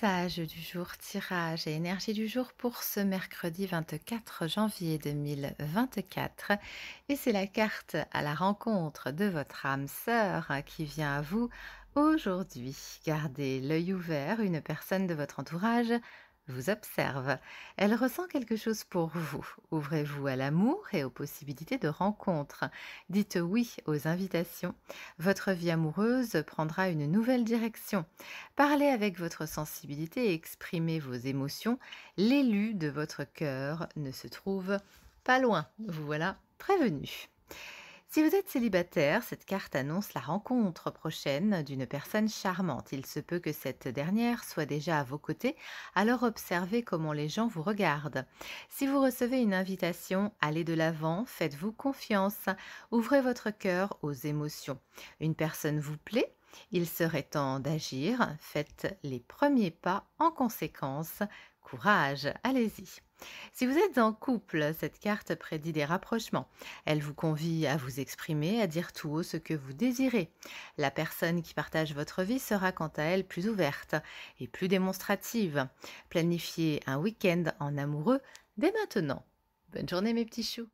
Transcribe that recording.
Message du jour, tirage et énergie du jour pour ce mercredi 24 janvier 2024. Et c'est la carte à la rencontre de votre âme sœur qui vient à vous aujourd'hui. Gardez l'œil ouvert, une personne de votre entourage vous observe. Elle ressent quelque chose pour vous. Ouvrez-vous à l'amour et aux possibilités de rencontres. Dites oui aux invitations. Votre vie amoureuse prendra une nouvelle direction. Parlez avec votre sensibilité et exprimez vos émotions. L'élu de votre cœur ne se trouve pas loin. Vous voilà prévenu. Si vous êtes célibataire, cette carte annonce la rencontre prochaine d'une personne charmante. Il se peut que cette dernière soit déjà à vos côtés, alors observez comment les gens vous regardent. Si vous recevez une invitation, allez de l'avant, faites-vous confiance, ouvrez votre cœur aux émotions. Une personne vous plaît il serait temps d'agir, faites les premiers pas en conséquence, Courage, allez-y. Si vous êtes en couple, cette carte prédit des rapprochements. Elle vous convie à vous exprimer, à dire tout haut ce que vous désirez. La personne qui partage votre vie sera quant à elle plus ouverte et plus démonstrative. Planifiez un week-end en amoureux dès maintenant. Bonne journée mes petits choux